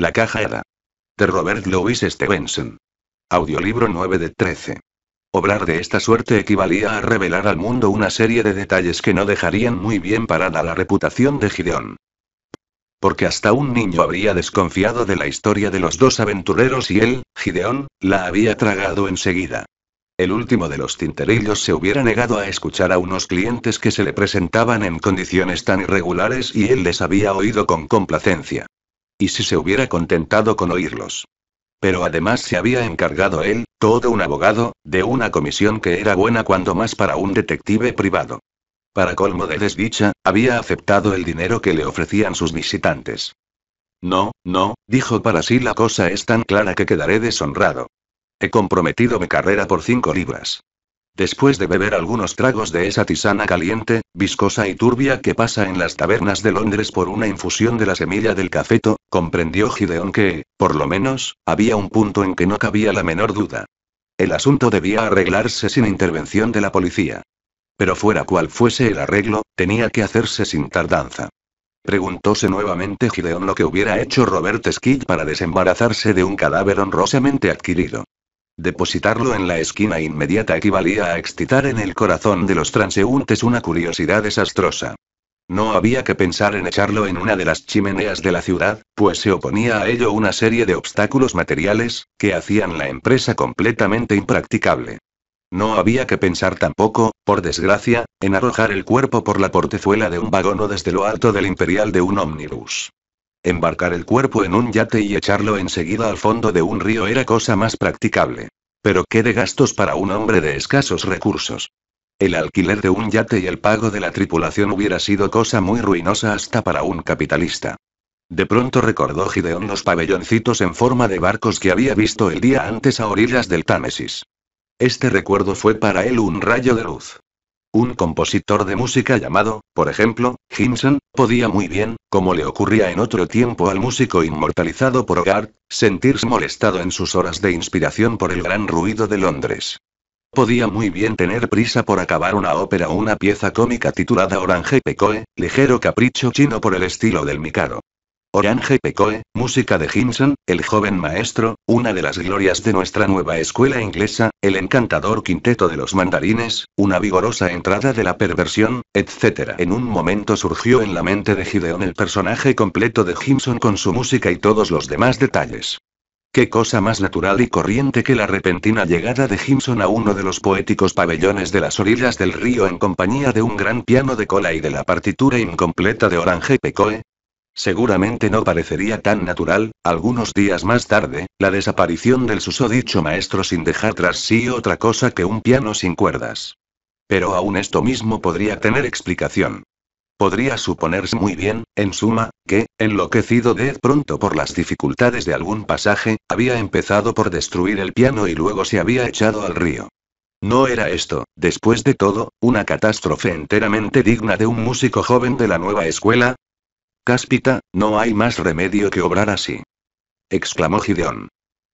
La caja era. De Robert Louis Stevenson. Audiolibro 9 de 13. Obrar de esta suerte equivalía a revelar al mundo una serie de detalles que no dejarían muy bien parada la reputación de Gideón. Porque hasta un niño habría desconfiado de la historia de los dos aventureros y él, Gideón, la había tragado enseguida. El último de los tinterillos se hubiera negado a escuchar a unos clientes que se le presentaban en condiciones tan irregulares y él les había oído con complacencia. Y si se hubiera contentado con oírlos. Pero además se había encargado él, todo un abogado, de una comisión que era buena cuando más para un detective privado. Para colmo de desdicha, había aceptado el dinero que le ofrecían sus visitantes. No, no, dijo para sí la cosa es tan clara que quedaré deshonrado. He comprometido mi carrera por cinco libras. Después de beber algunos tragos de esa tisana caliente, viscosa y turbia que pasa en las tabernas de Londres por una infusión de la semilla del cafeto, comprendió Gideon que, por lo menos, había un punto en que no cabía la menor duda. El asunto debía arreglarse sin intervención de la policía. Pero fuera cual fuese el arreglo, tenía que hacerse sin tardanza. Preguntóse nuevamente Gideon lo que hubiera hecho Robert Skid para desembarazarse de un cadáver honrosamente adquirido. Depositarlo en la esquina inmediata equivalía a excitar en el corazón de los transeúntes una curiosidad desastrosa. No había que pensar en echarlo en una de las chimeneas de la ciudad, pues se oponía a ello una serie de obstáculos materiales, que hacían la empresa completamente impracticable. No había que pensar tampoco, por desgracia, en arrojar el cuerpo por la portezuela de un vagón o desde lo alto del imperial de un ómnibus. Embarcar el cuerpo en un yate y echarlo enseguida al fondo de un río era cosa más practicable. Pero qué de gastos para un hombre de escasos recursos. El alquiler de un yate y el pago de la tripulación hubiera sido cosa muy ruinosa hasta para un capitalista. De pronto recordó Gideón los pabelloncitos en forma de barcos que había visto el día antes a orillas del Támesis. Este recuerdo fue para él un rayo de luz. Un compositor de música llamado, por ejemplo, Jimson, podía muy bien, como le ocurría en otro tiempo al músico inmortalizado por Hogarth, sentirse molestado en sus horas de inspiración por el gran ruido de Londres. Podía muy bien tener prisa por acabar una ópera o una pieza cómica titulada Orange Pecoe, ligero capricho chino por el estilo del Mikado. Orange Pecoe, música de Himson, el joven maestro, una de las glorias de nuestra nueva escuela inglesa, el encantador quinteto de los mandarines, una vigorosa entrada de la perversión, etc. En un momento surgió en la mente de Gideon el personaje completo de Himson con su música y todos los demás detalles. Qué cosa más natural y corriente que la repentina llegada de Himson a uno de los poéticos pabellones de las orillas del río en compañía de un gran piano de cola y de la partitura incompleta de Orange Pecoe, Seguramente no parecería tan natural, algunos días más tarde, la desaparición del susodicho maestro sin dejar tras sí otra cosa que un piano sin cuerdas. Pero aún esto mismo podría tener explicación. Podría suponerse muy bien, en suma, que, enloquecido de pronto por las dificultades de algún pasaje, había empezado por destruir el piano y luego se había echado al río. No era esto, después de todo, una catástrofe enteramente digna de un músico joven de la nueva escuela, Cáspita, no hay más remedio que obrar así. Exclamó Gideon.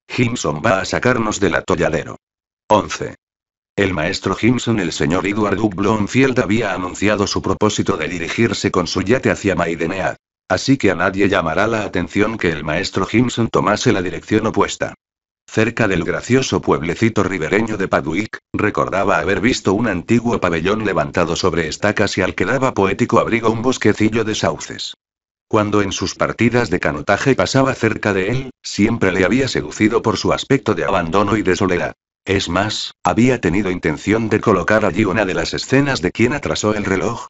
—Himson va a sacarnos del atolladero. 11. El maestro Himson el señor Edward Blomfield, había anunciado su propósito de dirigirse con su yate hacia Maidenea. Así que a nadie llamará la atención que el maestro Himson tomase la dirección opuesta. Cerca del gracioso pueblecito ribereño de Padwick, recordaba haber visto un antiguo pabellón levantado sobre estacas y al que daba poético abrigo un bosquecillo de sauces. Cuando en sus partidas de canotaje pasaba cerca de él, siempre le había seducido por su aspecto de abandono y de soledad. Es más, había tenido intención de colocar allí una de las escenas de quien atrasó el reloj.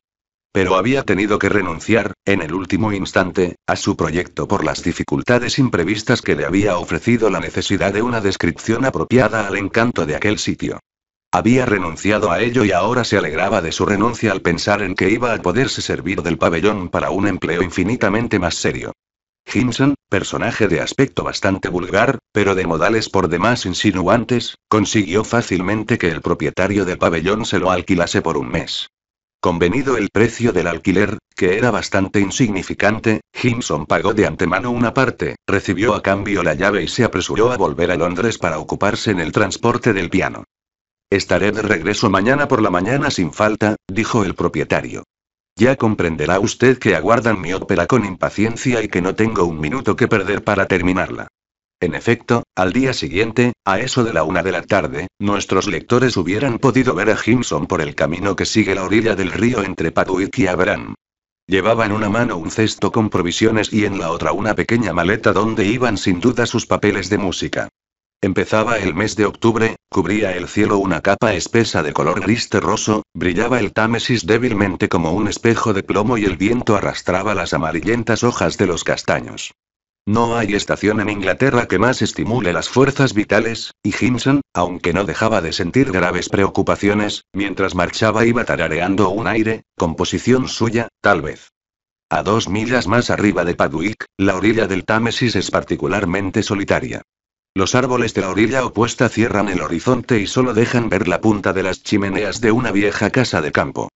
Pero había tenido que renunciar, en el último instante, a su proyecto por las dificultades imprevistas que le había ofrecido la necesidad de una descripción apropiada al encanto de aquel sitio. Había renunciado a ello y ahora se alegraba de su renuncia al pensar en que iba a poderse servir del pabellón para un empleo infinitamente más serio. Himson, personaje de aspecto bastante vulgar, pero de modales por demás insinuantes, consiguió fácilmente que el propietario del pabellón se lo alquilase por un mes. Convenido el precio del alquiler, que era bastante insignificante, Himson pagó de antemano una parte, recibió a cambio la llave y se apresuró a volver a Londres para ocuparse en el transporte del piano. Estaré de regreso mañana por la mañana sin falta, dijo el propietario. Ya comprenderá usted que aguardan mi ópera con impaciencia y que no tengo un minuto que perder para terminarla. En efecto, al día siguiente, a eso de la una de la tarde, nuestros lectores hubieran podido ver a Jimson por el camino que sigue la orilla del río entre Paduik y Abraham. Llevaba en una mano un cesto con provisiones y en la otra una pequeña maleta donde iban sin duda sus papeles de música. Empezaba el mes de octubre, cubría el cielo una capa espesa de color gris terroso, brillaba el Támesis débilmente como un espejo de plomo y el viento arrastraba las amarillentas hojas de los castaños. No hay estación en Inglaterra que más estimule las fuerzas vitales, y Jimson, aunque no dejaba de sentir graves preocupaciones, mientras marchaba iba tarareando un aire, composición suya, tal vez. A dos millas más arriba de Padwick, la orilla del Támesis es particularmente solitaria. Los árboles de la orilla opuesta cierran el horizonte y solo dejan ver la punta de las chimeneas de una vieja casa de campo.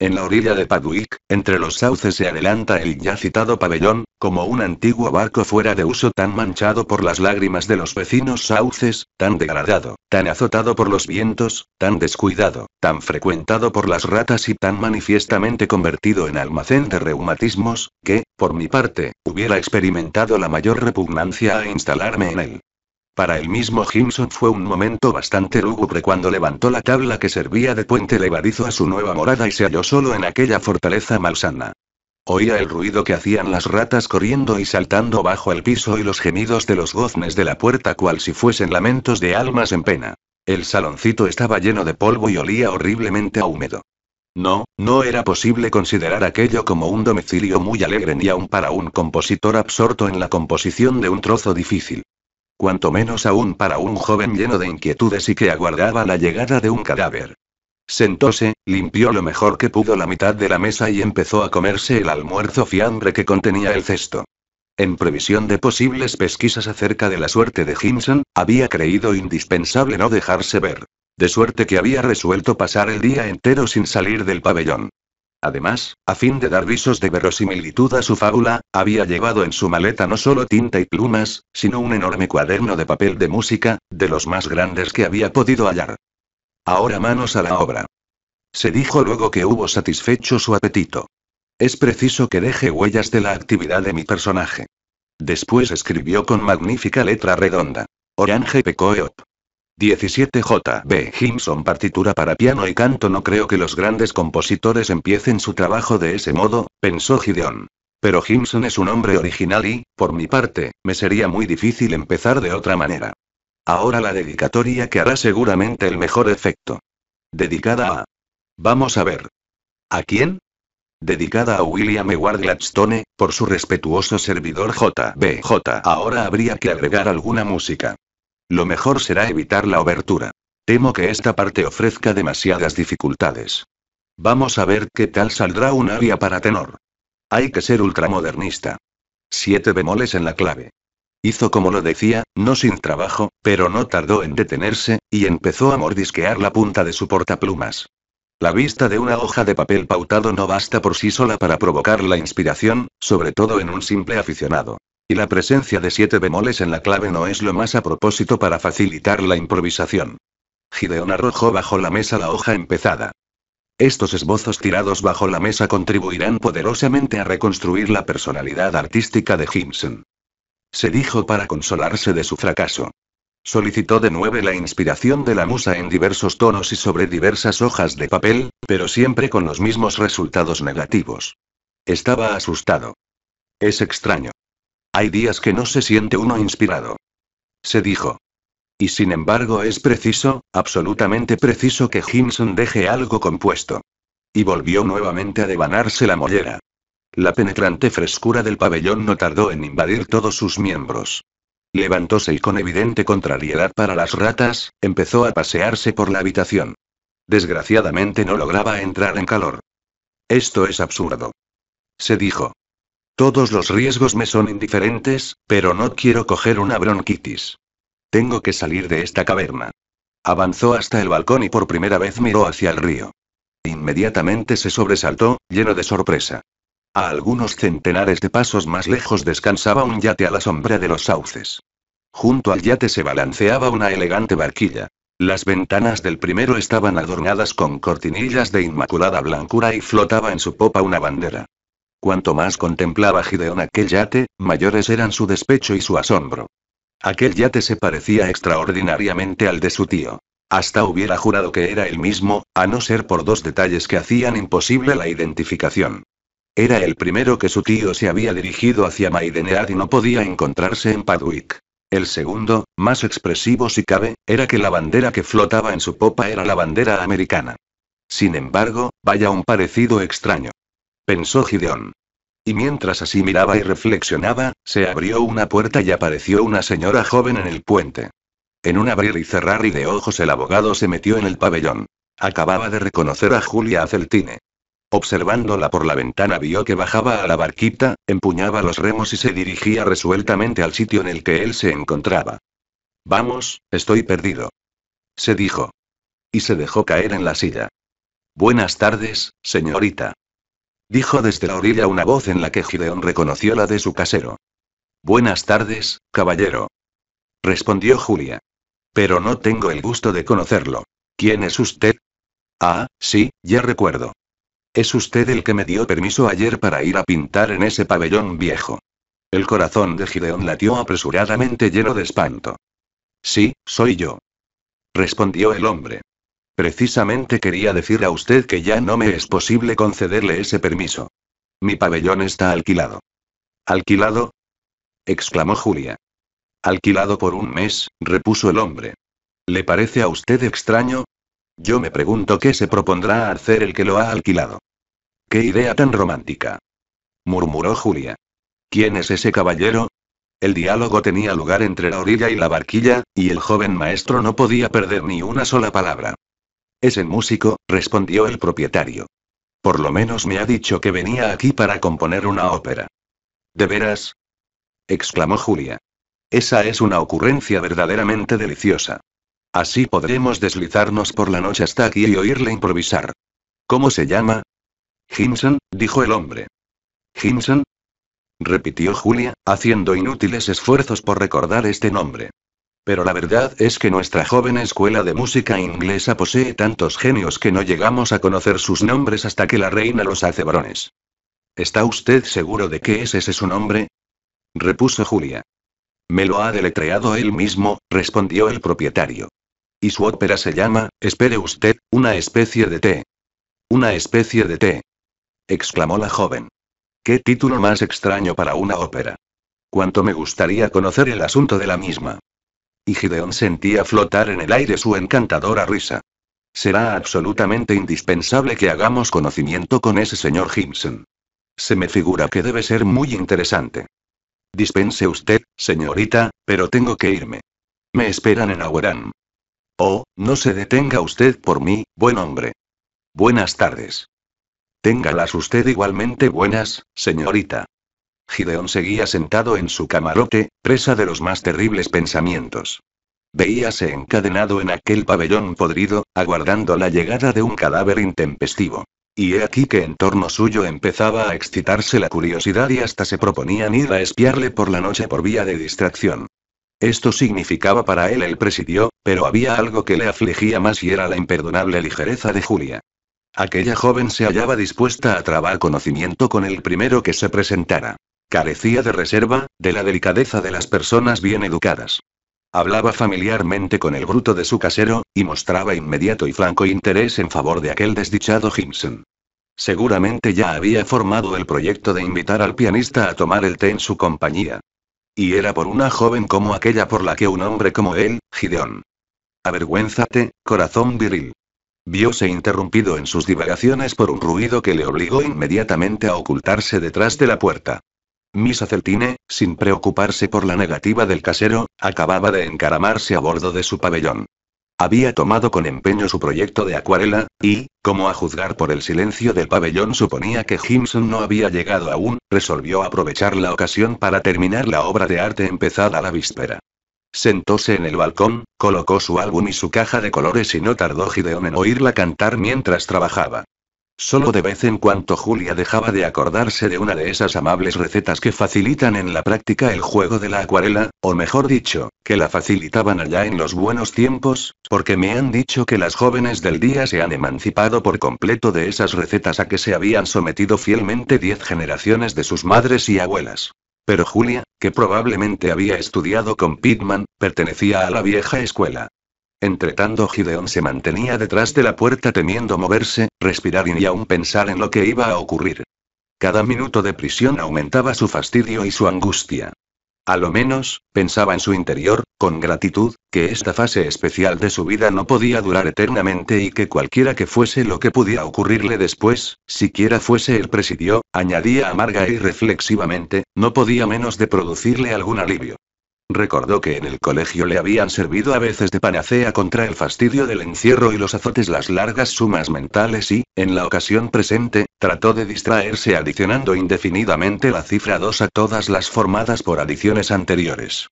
En la orilla de Paduic, entre los sauces se adelanta el ya citado pabellón, como un antiguo barco fuera de uso tan manchado por las lágrimas de los vecinos sauces, tan degradado, tan azotado por los vientos, tan descuidado, tan frecuentado por las ratas y tan manifiestamente convertido en almacén de reumatismos, que, por mi parte, hubiera experimentado la mayor repugnancia a instalarme en él. Para el mismo Jimson fue un momento bastante lúgubre cuando levantó la tabla que servía de puente levadizo a su nueva morada y se halló solo en aquella fortaleza malsana. Oía el ruido que hacían las ratas corriendo y saltando bajo el piso y los gemidos de los goznes de la puerta cual si fuesen lamentos de almas en pena. El saloncito estaba lleno de polvo y olía horriblemente a húmedo. No, no era posible considerar aquello como un domicilio muy alegre ni aun para un compositor absorto en la composición de un trozo difícil. Cuanto menos aún para un joven lleno de inquietudes y que aguardaba la llegada de un cadáver. Sentóse, limpió lo mejor que pudo la mitad de la mesa y empezó a comerse el almuerzo fiambre que contenía el cesto. En previsión de posibles pesquisas acerca de la suerte de Hinson, había creído indispensable no dejarse ver. De suerte que había resuelto pasar el día entero sin salir del pabellón. Además, a fin de dar visos de verosimilitud a su fábula, había llevado en su maleta no solo tinta y plumas, sino un enorme cuaderno de papel de música, de los más grandes que había podido hallar. Ahora manos a la obra. Se dijo luego que hubo satisfecho su apetito. Es preciso que deje huellas de la actividad de mi personaje. Después escribió con magnífica letra redonda. Orange Pecoeop. 17J. B. partitura para piano y canto No creo que los grandes compositores empiecen su trabajo de ese modo, pensó Gideon. Pero Himson es un hombre original y, por mi parte, me sería muy difícil empezar de otra manera. Ahora la dedicatoria que hará seguramente el mejor efecto. Dedicada a... Vamos a ver. ¿A quién? dedicada a William Ward Gladstone, por su respetuoso servidor JBJ. Ahora habría que agregar alguna música. Lo mejor será evitar la obertura. Temo que esta parte ofrezca demasiadas dificultades. Vamos a ver qué tal saldrá un área para tenor. Hay que ser ultramodernista. Siete bemoles en la clave. Hizo como lo decía, no sin trabajo, pero no tardó en detenerse, y empezó a mordisquear la punta de su portaplumas. La vista de una hoja de papel pautado no basta por sí sola para provocar la inspiración, sobre todo en un simple aficionado. Y la presencia de siete bemoles en la clave no es lo más a propósito para facilitar la improvisación. Gideon arrojó bajo la mesa la hoja empezada. Estos esbozos tirados bajo la mesa contribuirán poderosamente a reconstruir la personalidad artística de Jimson. Se dijo para consolarse de su fracaso. Solicitó de nuevo la inspiración de la musa en diversos tonos y sobre diversas hojas de papel, pero siempre con los mismos resultados negativos. Estaba asustado. Es extraño. Hay días que no se siente uno inspirado. Se dijo. Y sin embargo es preciso, absolutamente preciso que Jimson deje algo compuesto. Y volvió nuevamente a devanarse la mollera. La penetrante frescura del pabellón no tardó en invadir todos sus miembros. Levantóse y con evidente contrariedad para las ratas, empezó a pasearse por la habitación. Desgraciadamente no lograba entrar en calor. Esto es absurdo. Se dijo. Todos los riesgos me son indiferentes, pero no quiero coger una bronquitis. Tengo que salir de esta caverna. Avanzó hasta el balcón y por primera vez miró hacia el río. Inmediatamente se sobresaltó, lleno de sorpresa. A algunos centenares de pasos más lejos descansaba un yate a la sombra de los sauces. Junto al yate se balanceaba una elegante barquilla. Las ventanas del primero estaban adornadas con cortinillas de inmaculada blancura y flotaba en su popa una bandera. Cuanto más contemplaba Gideón aquel yate, mayores eran su despecho y su asombro. Aquel yate se parecía extraordinariamente al de su tío. Hasta hubiera jurado que era el mismo, a no ser por dos detalles que hacían imposible la identificación. Era el primero que su tío se había dirigido hacia Maidenead y no podía encontrarse en Padwick. El segundo, más expresivo si cabe, era que la bandera que flotaba en su popa era la bandera americana. Sin embargo, vaya un parecido extraño pensó Gideón. Y mientras así miraba y reflexionaba, se abrió una puerta y apareció una señora joven en el puente. En un abrir y cerrar y de ojos el abogado se metió en el pabellón. Acababa de reconocer a Julia Aceltine. Observándola por la ventana vio que bajaba a la barquita, empuñaba los remos y se dirigía resueltamente al sitio en el que él se encontraba. Vamos, estoy perdido. Se dijo. Y se dejó caer en la silla. Buenas tardes, señorita. Dijo desde la orilla una voz en la que Gideón reconoció la de su casero. Buenas tardes, caballero. Respondió Julia. Pero no tengo el gusto de conocerlo. ¿Quién es usted? Ah, sí, ya recuerdo. Es usted el que me dio permiso ayer para ir a pintar en ese pabellón viejo. El corazón de Gideón latió apresuradamente lleno de espanto. Sí, soy yo. Respondió el hombre. Precisamente quería decir a usted que ya no me es posible concederle ese permiso. Mi pabellón está alquilado. ¿Alquilado? exclamó Julia. Alquilado por un mes, repuso el hombre. ¿Le parece a usted extraño? Yo me pregunto qué se propondrá hacer el que lo ha alquilado. ¡Qué idea tan romántica! murmuró Julia. ¿Quién es ese caballero? El diálogo tenía lugar entre la orilla y la barquilla, y el joven maestro no podía perder ni una sola palabra. Es músico, respondió el propietario. Por lo menos me ha dicho que venía aquí para componer una ópera. ¿De veras? exclamó Julia. Esa es una ocurrencia verdaderamente deliciosa. Así podremos deslizarnos por la noche hasta aquí y oírle improvisar. ¿Cómo se llama? Hinson, dijo el hombre. ¿Hinson? repitió Julia, haciendo inútiles esfuerzos por recordar este nombre. Pero la verdad es que nuestra joven escuela de música inglesa posee tantos genios que no llegamos a conocer sus nombres hasta que la reina los hace varones. ¿Está usted seguro de que ese es su nombre? repuso Julia. Me lo ha deletreado él mismo, respondió el propietario. Y su ópera se llama, espere usted, una especie de té. Una especie de té. exclamó la joven. Qué título más extraño para una ópera. Cuánto me gustaría conocer el asunto de la misma. Y Gideon sentía flotar en el aire su encantadora risa. Será absolutamente indispensable que hagamos conocimiento con ese señor Jimson. Se me figura que debe ser muy interesante. Dispense usted, señorita, pero tengo que irme. Me esperan en Aguerán. Oh, no se detenga usted por mí, buen hombre. Buenas tardes. Téngalas usted igualmente buenas, señorita. Gideón seguía sentado en su camarote, presa de los más terribles pensamientos. Veíase encadenado en aquel pabellón podrido, aguardando la llegada de un cadáver intempestivo. Y he aquí que en torno suyo empezaba a excitarse la curiosidad y hasta se proponían ir a espiarle por la noche por vía de distracción. Esto significaba para él el presidio, pero había algo que le afligía más y era la imperdonable ligereza de Julia. Aquella joven se hallaba dispuesta a trabar conocimiento con el primero que se presentara. Carecía de reserva, de la delicadeza de las personas bien educadas. Hablaba familiarmente con el bruto de su casero, y mostraba inmediato y franco interés en favor de aquel desdichado Jimson. Seguramente ya había formado el proyecto de invitar al pianista a tomar el té en su compañía. Y era por una joven como aquella por la que un hombre como él, Gideón. Avergüénzate, corazón viril. Viose interrumpido en sus divagaciones por un ruido que le obligó inmediatamente a ocultarse detrás de la puerta. Miss Aceltine, sin preocuparse por la negativa del casero, acababa de encaramarse a bordo de su pabellón. Había tomado con empeño su proyecto de acuarela, y, como a juzgar por el silencio del pabellón suponía que Jimson no había llegado aún, resolvió aprovechar la ocasión para terminar la obra de arte empezada la víspera. Sentóse en el balcón, colocó su álbum y su caja de colores y no tardó Gideon en oírla cantar mientras trabajaba. Solo de vez en cuando Julia dejaba de acordarse de una de esas amables recetas que facilitan en la práctica el juego de la acuarela, o mejor dicho, que la facilitaban allá en los buenos tiempos, porque me han dicho que las jóvenes del día se han emancipado por completo de esas recetas a que se habían sometido fielmente diez generaciones de sus madres y abuelas. Pero Julia, que probablemente había estudiado con Pitman, pertenecía a la vieja escuela. Entretanto Gideon se mantenía detrás de la puerta temiendo moverse, respirar y ni aún pensar en lo que iba a ocurrir. Cada minuto de prisión aumentaba su fastidio y su angustia. A lo menos, pensaba en su interior, con gratitud, que esta fase especial de su vida no podía durar eternamente y que cualquiera que fuese lo que pudiera ocurrirle después, siquiera fuese el presidio, añadía amarga y reflexivamente, no podía menos de producirle algún alivio. Recordó que en el colegio le habían servido a veces de panacea contra el fastidio del encierro y los azotes las largas sumas mentales y, en la ocasión presente, trató de distraerse adicionando indefinidamente la cifra 2 a todas las formadas por adiciones anteriores.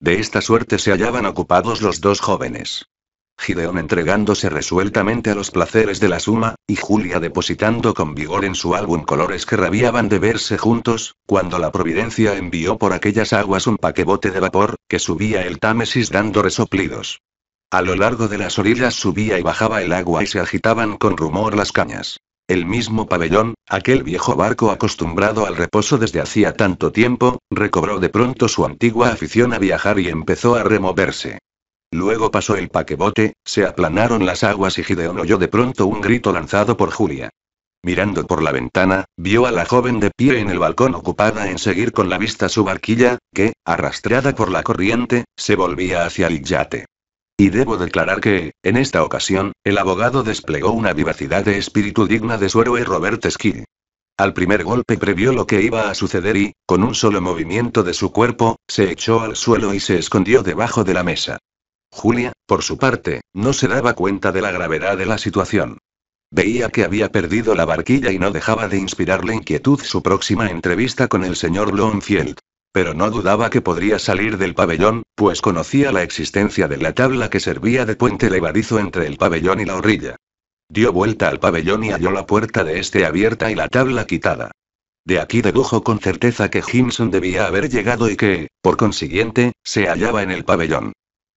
De esta suerte se hallaban ocupados los dos jóvenes. Gideon entregándose resueltamente a los placeres de la suma, y Julia depositando con vigor en su álbum colores que rabiaban de verse juntos, cuando la providencia envió por aquellas aguas un paquebote de vapor, que subía el Támesis dando resoplidos. A lo largo de las orillas subía y bajaba el agua y se agitaban con rumor las cañas. El mismo pabellón, aquel viejo barco acostumbrado al reposo desde hacía tanto tiempo, recobró de pronto su antigua afición a viajar y empezó a removerse. Luego pasó el paquebote, se aplanaron las aguas y Gideon oyó de pronto un grito lanzado por Julia. Mirando por la ventana, vio a la joven de pie en el balcón ocupada en seguir con la vista su barquilla, que, arrastrada por la corriente, se volvía hacia el yate. Y debo declarar que, en esta ocasión, el abogado desplegó una vivacidad de espíritu digna de su héroe Robert Skill. Al primer golpe previó lo que iba a suceder y, con un solo movimiento de su cuerpo, se echó al suelo y se escondió debajo de la mesa. Julia, por su parte, no se daba cuenta de la gravedad de la situación. Veía que había perdido la barquilla y no dejaba de inspirarle inquietud su próxima entrevista con el señor Bloomfield. Pero no dudaba que podría salir del pabellón, pues conocía la existencia de la tabla que servía de puente levadizo entre el pabellón y la orilla. Dio vuelta al pabellón y halló la puerta de este abierta y la tabla quitada. De aquí dedujo con certeza que Jimson debía haber llegado y que, por consiguiente, se hallaba en el pabellón.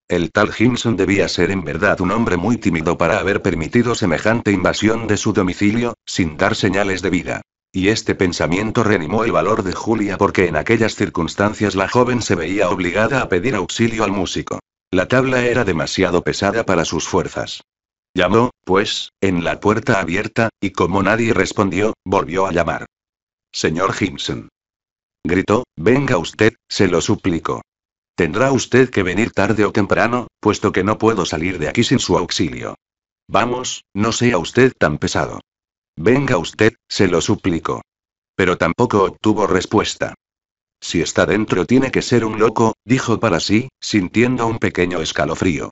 El tal Jimson debía ser en verdad un hombre muy tímido para haber permitido semejante invasión de su domicilio, sin dar señales de vida. Y este pensamiento reanimó el valor de Julia porque en aquellas circunstancias la joven se veía obligada a pedir auxilio al músico. La tabla era demasiado pesada para sus fuerzas. Llamó, pues, en la puerta abierta, y como nadie respondió, volvió a llamar. Señor Jimson. Gritó, venga usted, se lo suplico. Tendrá usted que venir tarde o temprano, puesto que no puedo salir de aquí sin su auxilio. Vamos, no sea usted tan pesado. Venga usted, se lo suplico. Pero tampoco obtuvo respuesta. Si está dentro tiene que ser un loco, dijo para sí, sintiendo un pequeño escalofrío.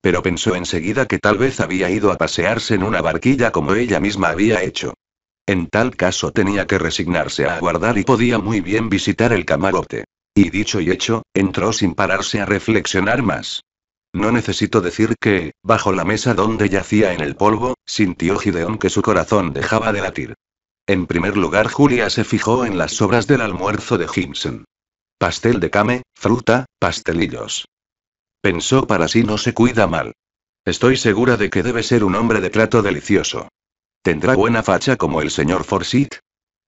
Pero pensó enseguida que tal vez había ido a pasearse en una barquilla como ella misma había hecho. En tal caso tenía que resignarse a aguardar y podía muy bien visitar el camarote. Y dicho y hecho, entró sin pararse a reflexionar más. No necesito decir que, bajo la mesa donde yacía en el polvo, sintió Gideón que su corazón dejaba de latir. En primer lugar, Julia se fijó en las sobras del almuerzo de Himson. Pastel de came, fruta, pastelillos. Pensó para sí no se cuida mal. Estoy segura de que debe ser un hombre de trato delicioso. ¿Tendrá buena facha como el señor Forsyth?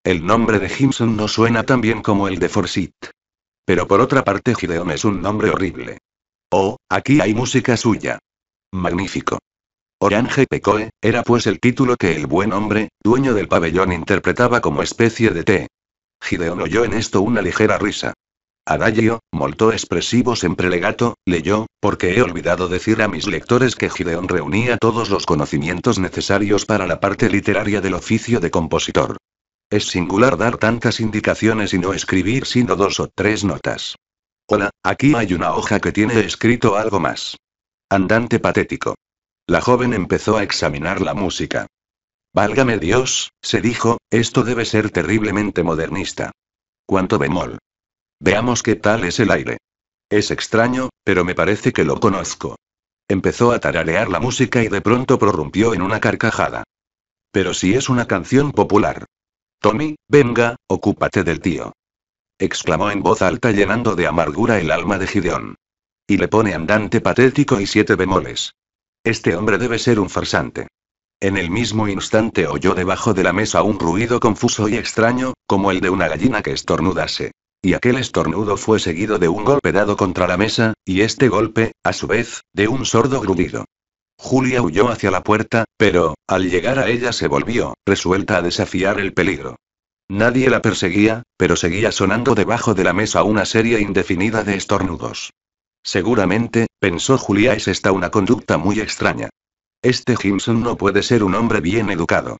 El nombre de Himson no suena tan bien como el de Forsyth. Pero por otra parte Gideon es un nombre horrible. Oh, aquí hay música suya. Magnífico. Orange Pecoe, era pues el título que el buen hombre, dueño del pabellón, interpretaba como especie de té. Gideon oyó en esto una ligera risa. Adagio, molto expresivo siempre legato, leyó, porque he olvidado decir a mis lectores que Gideon reunía todos los conocimientos necesarios para la parte literaria del oficio de compositor. Es singular dar tantas indicaciones y no escribir sino dos o tres notas. Hola, aquí hay una hoja que tiene escrito algo más. Andante patético. La joven empezó a examinar la música. Válgame Dios, se dijo, esto debe ser terriblemente modernista. Cuánto bemol. Veamos qué tal es el aire. Es extraño, pero me parece que lo conozco. Empezó a tararear la música y de pronto prorrumpió en una carcajada. Pero si es una canción popular. Tommy, venga, ocúpate del tío. Exclamó en voz alta llenando de amargura el alma de Gideón. Y le pone andante patético y siete bemoles. Este hombre debe ser un farsante. En el mismo instante oyó debajo de la mesa un ruido confuso y extraño, como el de una gallina que estornudase. Y aquel estornudo fue seguido de un golpe dado contra la mesa, y este golpe, a su vez, de un sordo grudido. Julia huyó hacia la puerta, pero, al llegar a ella se volvió, resuelta a desafiar el peligro. Nadie la perseguía, pero seguía sonando debajo de la mesa una serie indefinida de estornudos. Seguramente, pensó Julia, es esta una conducta muy extraña. Este Jimson no puede ser un hombre bien educado.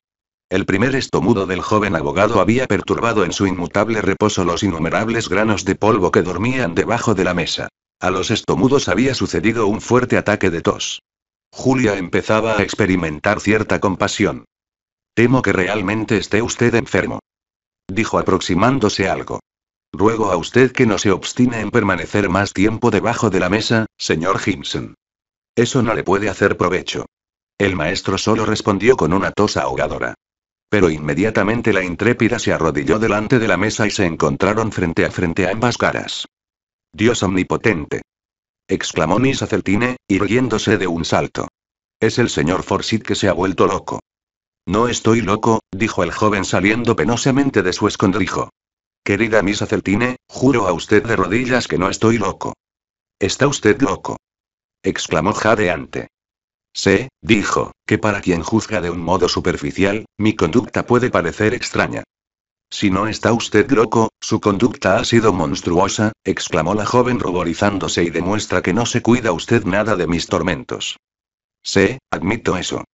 El primer estomudo del joven abogado había perturbado en su inmutable reposo los innumerables granos de polvo que dormían debajo de la mesa. A los estomudos había sucedido un fuerte ataque de tos. Julia empezaba a experimentar cierta compasión. Temo que realmente esté usted enfermo. Dijo aproximándose algo. Ruego a usted que no se obstine en permanecer más tiempo debajo de la mesa, señor Himson. Eso no le puede hacer provecho. El maestro solo respondió con una tos ahogadora. Pero inmediatamente la intrépida se arrodilló delante de la mesa y se encontraron frente a frente a ambas caras. Dios omnipotente exclamó Miss Aceltine, irguiéndose de un salto. Es el señor Forsyth que se ha vuelto loco. No estoy loco, dijo el joven saliendo penosamente de su escondrijo. Querida Miss Aceltine, juro a usted de rodillas que no estoy loco. Está usted loco. exclamó jadeante. Sé, dijo, que para quien juzga de un modo superficial, mi conducta puede parecer extraña. Si no está usted loco, su conducta ha sido monstruosa, exclamó la joven ruborizándose y demuestra que no se cuida usted nada de mis tormentos. Sé, admito eso.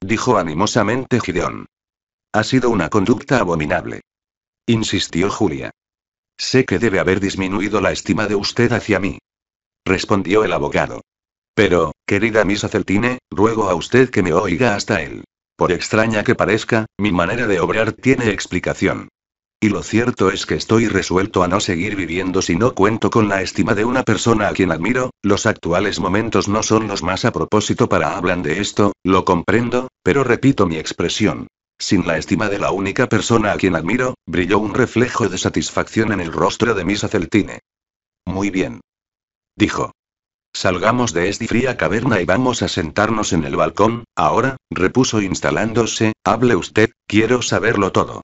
Dijo animosamente Gideon. Ha sido una conducta abominable. Insistió Julia. Sé que debe haber disminuido la estima de usted hacia mí. Respondió el abogado. Pero, querida Miss Celtine, ruego a usted que me oiga hasta él. Por extraña que parezca, mi manera de obrar tiene explicación. Y lo cierto es que estoy resuelto a no seguir viviendo si no cuento con la estima de una persona a quien admiro, los actuales momentos no son los más a propósito para hablar de esto, lo comprendo, pero repito mi expresión. Sin la estima de la única persona a quien admiro, brilló un reflejo de satisfacción en el rostro de Miss Celtine. Muy bien. Dijo. Salgamos de esta fría caverna y vamos a sentarnos en el balcón, ahora, repuso instalándose, hable usted, quiero saberlo todo.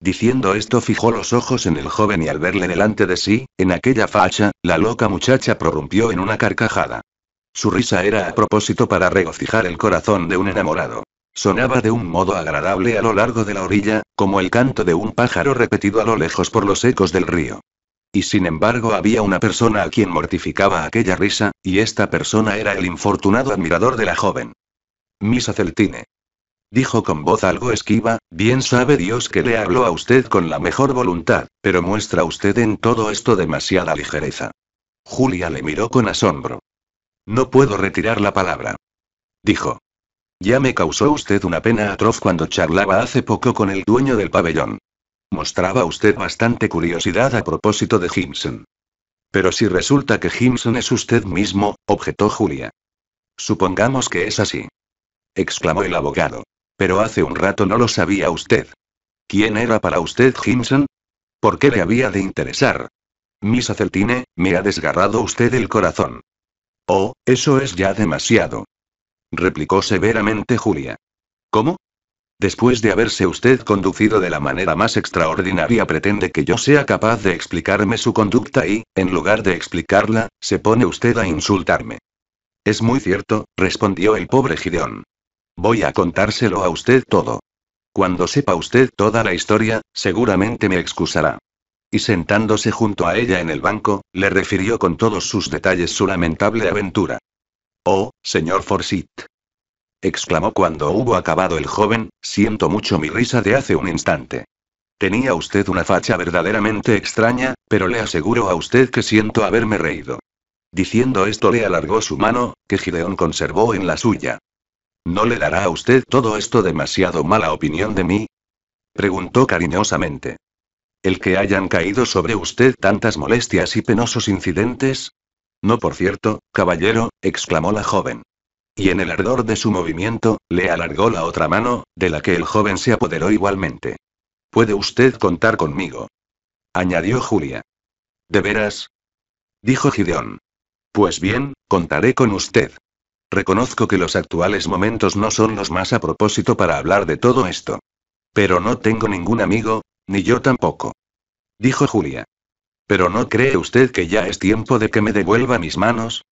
Diciendo esto fijó los ojos en el joven y al verle delante de sí, en aquella facha, la loca muchacha prorrumpió en una carcajada. Su risa era a propósito para regocijar el corazón de un enamorado. Sonaba de un modo agradable a lo largo de la orilla, como el canto de un pájaro repetido a lo lejos por los ecos del río. Y sin embargo había una persona a quien mortificaba aquella risa, y esta persona era el infortunado admirador de la joven. Misa Celtine. Dijo con voz algo esquiva, bien sabe Dios que le habló a usted con la mejor voluntad, pero muestra usted en todo esto demasiada ligereza. Julia le miró con asombro. No puedo retirar la palabra. Dijo. Ya me causó usted una pena atroz cuando charlaba hace poco con el dueño del pabellón. Mostraba usted bastante curiosidad a propósito de Jimson. Pero si resulta que Jimson es usted mismo, objetó Julia. Supongamos que es así. Exclamó el abogado. Pero hace un rato no lo sabía usted. ¿Quién era para usted Jimson? ¿Por qué le había de interesar? Miss Acertine, me ha desgarrado usted el corazón. Oh, eso es ya demasiado. Replicó severamente Julia. ¿Cómo? Después de haberse usted conducido de la manera más extraordinaria, pretende que yo sea capaz de explicarme su conducta y, en lugar de explicarla, se pone usted a insultarme. Es muy cierto, respondió el pobre Gideón. Voy a contárselo a usted todo. Cuando sepa usted toda la historia, seguramente me excusará. Y sentándose junto a ella en el banco, le refirió con todos sus detalles su lamentable aventura. Oh, señor Forsyth, exclamó cuando hubo acabado el joven, siento mucho mi risa de hace un instante. Tenía usted una facha verdaderamente extraña, pero le aseguro a usted que siento haberme reído. Diciendo esto le alargó su mano, que Gideón conservó en la suya. ¿No le dará a usted todo esto demasiado mala opinión de mí? preguntó cariñosamente. ¿El que hayan caído sobre usted tantas molestias y penosos incidentes? No, por cierto, caballero, exclamó la joven. Y en el ardor de su movimiento, le alargó la otra mano, de la que el joven se apoderó igualmente. Puede usted contar conmigo. Añadió Julia. ¿De veras? Dijo Gideón. Pues bien, contaré con usted. Reconozco que los actuales momentos no son los más a propósito para hablar de todo esto. Pero no tengo ningún amigo, ni yo tampoco. Dijo Julia. ¿Pero no cree usted que ya es tiempo de que me devuelva mis manos?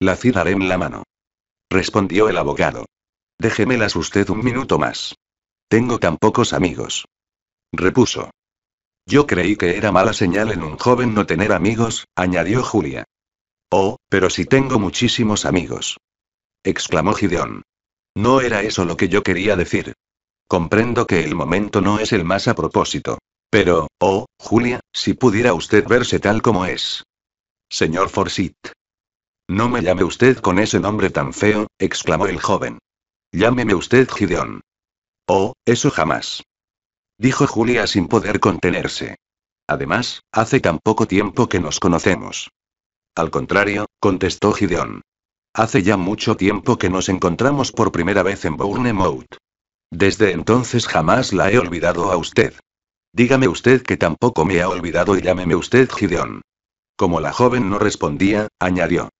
La citaré en la mano respondió el abogado. Déjemelas usted un minuto más. Tengo tan pocos amigos. Repuso. Yo creí que era mala señal en un joven no tener amigos, añadió Julia. Oh, pero si tengo muchísimos amigos. exclamó Gideon. No era eso lo que yo quería decir. Comprendo que el momento no es el más a propósito. Pero, oh, Julia, si pudiera usted verse tal como es. Señor Forsyth, no me llame usted con ese nombre tan feo, exclamó el joven. Llámeme usted Gideón. Oh, eso jamás. Dijo Julia sin poder contenerse. Además, hace tan poco tiempo que nos conocemos. Al contrario, contestó Gideon. Hace ya mucho tiempo que nos encontramos por primera vez en Bournemouth. Desde entonces jamás la he olvidado a usted. Dígame usted que tampoco me ha olvidado y llámeme usted Gideón. Como la joven no respondía, añadió.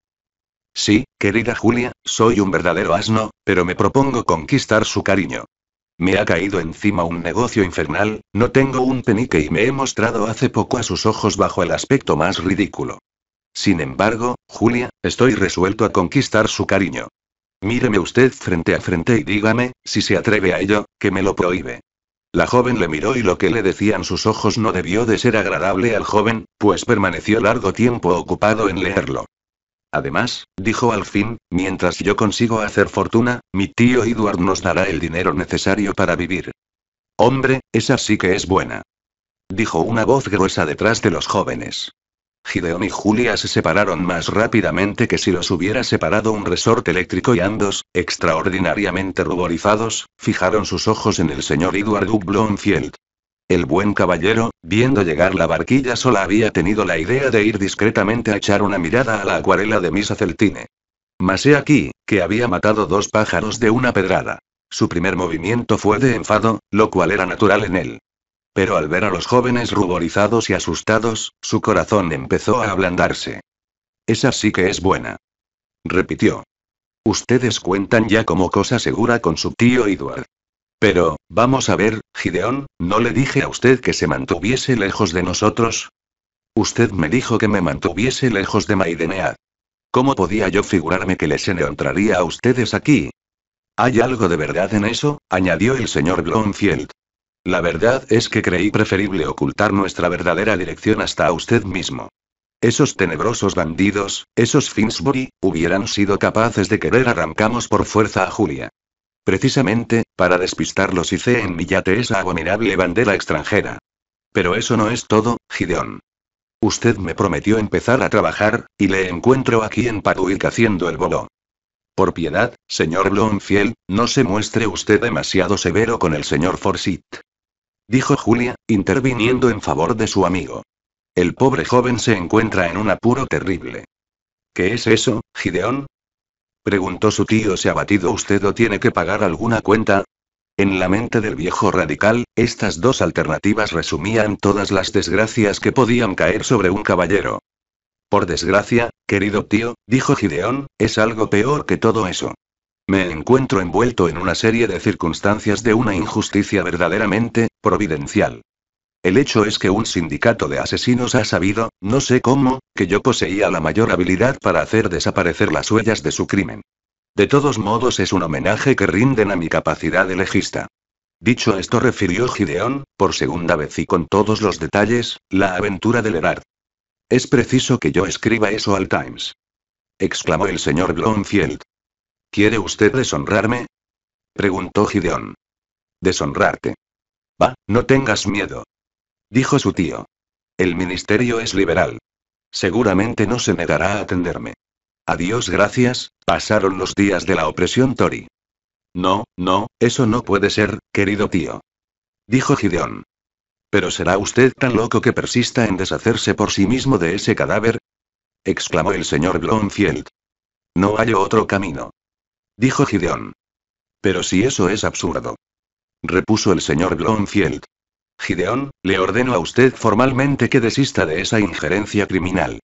Sí, querida Julia, soy un verdadero asno, pero me propongo conquistar su cariño. Me ha caído encima un negocio infernal, no tengo un penique y me he mostrado hace poco a sus ojos bajo el aspecto más ridículo. Sin embargo, Julia, estoy resuelto a conquistar su cariño. Míreme usted frente a frente y dígame, si se atreve a ello, que me lo prohíbe. La joven le miró y lo que le decían sus ojos no debió de ser agradable al joven, pues permaneció largo tiempo ocupado en leerlo. Además, dijo al fin, mientras yo consigo hacer fortuna, mi tío Edward nos dará el dinero necesario para vivir. Hombre, esa sí que es buena. Dijo una voz gruesa detrás de los jóvenes. Gideon y Julia se separaron más rápidamente que si los hubiera separado un resorte eléctrico y ambos, extraordinariamente ruborizados, fijaron sus ojos en el señor Edward Bloomfield. El buen caballero, viendo llegar la barquilla sola, había tenido la idea de ir discretamente a echar una mirada a la acuarela de Misa Celtine. Mas he aquí, que había matado dos pájaros de una pedrada. Su primer movimiento fue de enfado, lo cual era natural en él. Pero al ver a los jóvenes ruborizados y asustados, su corazón empezó a ablandarse. Esa sí que es buena. Repitió. Ustedes cuentan ya como cosa segura con su tío Edward. Pero, vamos a ver, Gideón, ¿no le dije a usted que se mantuviese lejos de nosotros? Usted me dijo que me mantuviese lejos de Maidenead. ¿Cómo podía yo figurarme que les entraría a ustedes aquí? ¿Hay algo de verdad en eso? añadió el señor Blomfield. La verdad es que creí preferible ocultar nuestra verdadera dirección hasta a usted mismo. Esos tenebrosos bandidos, esos Finsbury, hubieran sido capaces de querer arrancamos por fuerza a Julia. Precisamente, para despistarlos hice en mi yate esa abominable bandera extranjera. Pero eso no es todo, Gideon. Usted me prometió empezar a trabajar, y le encuentro aquí en Paduic haciendo el bolo. Por piedad, señor Blomfield, no se muestre usted demasiado severo con el señor Forsyth. Dijo Julia, interviniendo en favor de su amigo. El pobre joven se encuentra en un apuro terrible. ¿Qué es eso, Gideon?» Preguntó su tío se ha batido usted o tiene que pagar alguna cuenta. En la mente del viejo radical, estas dos alternativas resumían todas las desgracias que podían caer sobre un caballero. Por desgracia, querido tío, dijo Gideón, es algo peor que todo eso. Me encuentro envuelto en una serie de circunstancias de una injusticia verdaderamente providencial. El hecho es que un sindicato de asesinos ha sabido, no sé cómo, que yo poseía la mayor habilidad para hacer desaparecer las huellas de su crimen. De todos modos es un homenaje que rinden a mi capacidad de Dicho esto refirió Gideon, por segunda vez y con todos los detalles, la aventura del Lerard. Es preciso que yo escriba eso al Times. Exclamó el señor Bloomfield. ¿Quiere usted deshonrarme? Preguntó Gideon. Deshonrarte. Va, no tengas miedo, Dijo su tío. El ministerio es liberal. Seguramente no se negará a atenderme. Adiós, gracias, pasaron los días de la opresión Tori. No, no, eso no puede ser, querido tío. Dijo Gideon. ¿Pero será usted tan loco que persista en deshacerse por sí mismo de ese cadáver? exclamó el señor Blomfield. No hay otro camino. Dijo Gideon. Pero si eso es absurdo. Repuso el señor Blomfield. Gideón, le ordeno a usted formalmente que desista de esa injerencia criminal.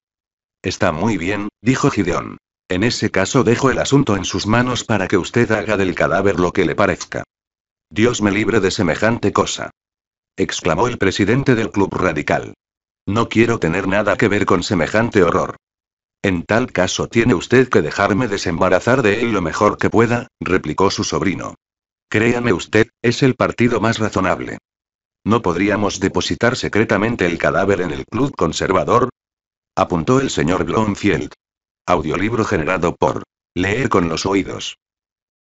Está muy bien, dijo Gideón. En ese caso dejo el asunto en sus manos para que usted haga del cadáver lo que le parezca. Dios me libre de semejante cosa. exclamó el presidente del Club Radical. No quiero tener nada que ver con semejante horror. En tal caso tiene usted que dejarme desembarazar de él lo mejor que pueda, replicó su sobrino. Créame usted, es el partido más razonable. ¿No podríamos depositar secretamente el cadáver en el club conservador? apuntó el señor Blomfield. Audiolibro generado por Leer con los oídos.